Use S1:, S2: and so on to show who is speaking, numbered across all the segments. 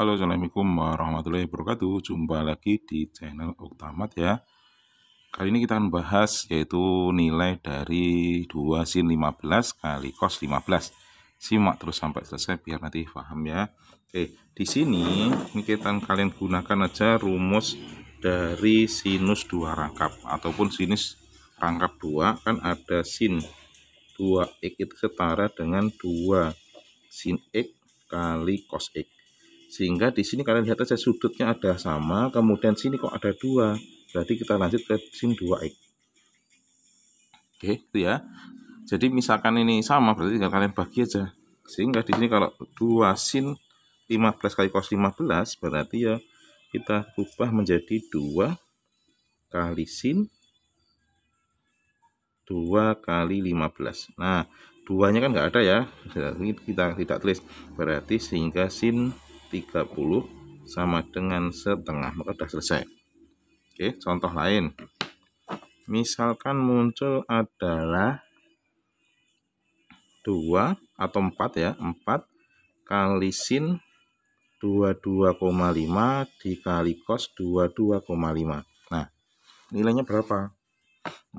S1: Halo, Assalamualaikum warahmatullahi wabarakatuh. Jumpa lagi di channel Oktamat ya. Kali ini kita akan bahas yaitu nilai dari 2 sin 15 kali cos 15. Simak terus sampai selesai biar nanti paham ya. Oke, di sini ini kita kalian gunakan aja rumus dari sinus 2 rangkap ataupun sinus rangkap 2 kan ada sin 2x itu setara dengan 2 sin x kali cos x sehingga di sini kalian lihat saja sudutnya ada sama kemudian sini kok ada dua berarti kita lanjut ke sin 2x oke itu ya jadi misalkan ini sama berarti tinggal kalian bagi aja sehingga di sini kalau 2 sin 15 kali cos 15 berarti ya kita ubah menjadi 2 kali sin 2 kali 15 nah duanya kan nggak ada ya ini kita tidak tulis berarti sehingga sin 30 sama dengan setengah maka sudah selesai oke contoh lain misalkan muncul adalah 2 atau 4 ya 4 kali sin 22,5 dikali cos 22,5 nah nilainya berapa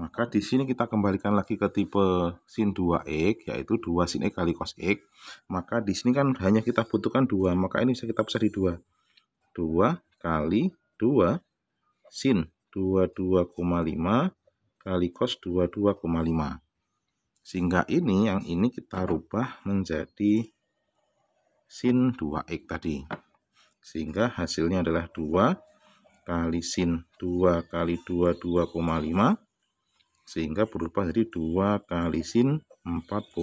S1: maka di sini kita kembalikan lagi ke tipe sin 2x, yaitu 2 sin x kali cos x. Maka di sini kan hanya kita butuhkan 2, maka ini bisa kita pecah di 2. 2 kali 2 sin 22,5 kali cos 22,5. Sehingga ini yang ini kita rubah menjadi sin 2x tadi. Sehingga hasilnya adalah 2 kali sin 2 kali 22,5 sehingga berubah jadi 2 kali sin 45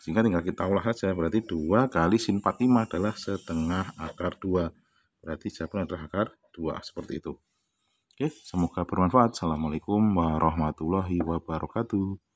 S1: sehingga tinggal kita olah saja berarti 2 kali sin 45 adalah setengah akar 2 berarti jawaban adalah akar 2 seperti itu Oke, semoga bermanfaat. Assalamualaikum warahmatullahi wabarakatuh.